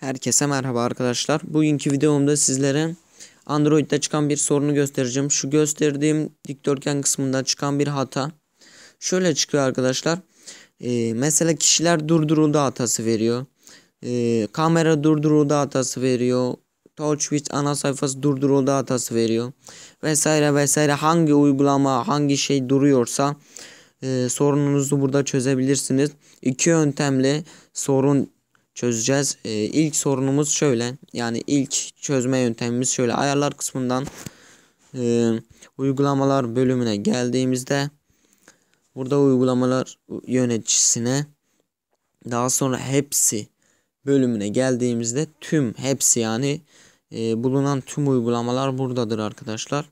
Herkese merhaba arkadaşlar. Bugünkü videomda sizlere Android'de çıkan bir sorunu göstereceğim. Şu gösterdiğim dikdörtgen kısmında çıkan bir hata. Şöyle çıkıyor arkadaşlar. Ee, mesela kişiler durduruldu hatası veriyor. Ee, kamera durduruldu hatası veriyor. Touchwiz ana sayfası durduruldu hatası veriyor. Vesaire vesaire hangi uygulama hangi şey duruyorsa e, sorununuzu burada çözebilirsiniz. İki yöntemle sorun çözeceğiz. Ee, ilk sorunumuz şöyle. Yani ilk çözme yöntemimiz şöyle. Ayarlar kısmından e, uygulamalar bölümüne geldiğimizde burada uygulamalar yöneticisine daha sonra hepsi bölümüne geldiğimizde tüm hepsi yani e, bulunan tüm uygulamalar buradadır arkadaşlar.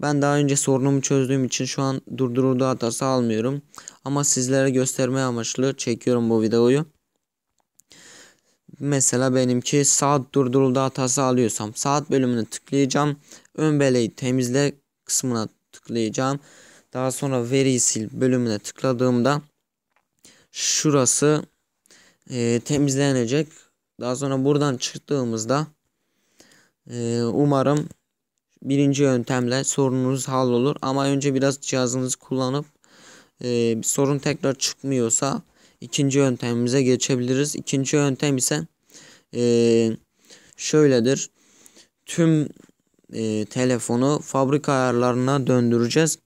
Ben daha önce sorunumu çözdüğüm için şu an durduruldu hatası almıyorum. Ama sizlere gösterme amaçlı çekiyorum bu videoyu. Mesela benimki saat durduruldu hatası alıyorsam saat bölümüne tıklayacağım. Ön beleyi temizle kısmına tıklayacağım. Daha sonra veri sil bölümüne tıkladığımda şurası e, temizlenecek. Daha sonra buradan çıktığımızda e, umarım birinci yöntemle sorununuz hallolur. Ama önce biraz cihazınızı kullanıp e, sorun tekrar çıkmıyorsa ikinci yöntemimize geçebiliriz. İkinci yöntem ise e, şöyledir. Tüm e, telefonu fabrika ayarlarına döndüreceğiz.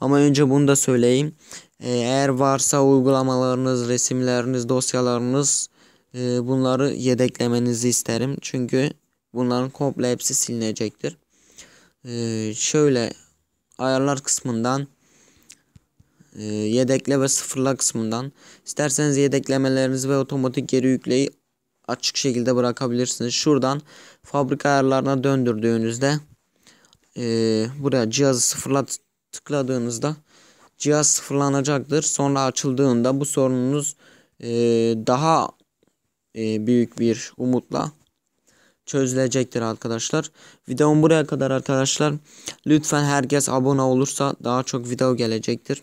Ama önce bunu da söyleyeyim. E, eğer varsa uygulamalarınız, resimleriniz, dosyalarınız e, bunları yedeklemenizi isterim. Çünkü bunların komple hepsi silinecektir. E, şöyle ayarlar kısmından ee, yedekle ve sıfırla kısmından isterseniz yedeklemelerinizi ve otomatik geri yükleyi açık şekilde bırakabilirsiniz. Şuradan fabrika ayarlarına döndürdüğünüzde e, buraya cihazı sıfırla tıkladığınızda cihaz sıfırlanacaktır. Sonra açıldığında bu sorununuz e, daha e, büyük bir umutla çözülecektir arkadaşlar. Videom buraya kadar arkadaşlar. Lütfen herkes abone olursa daha çok video gelecektir.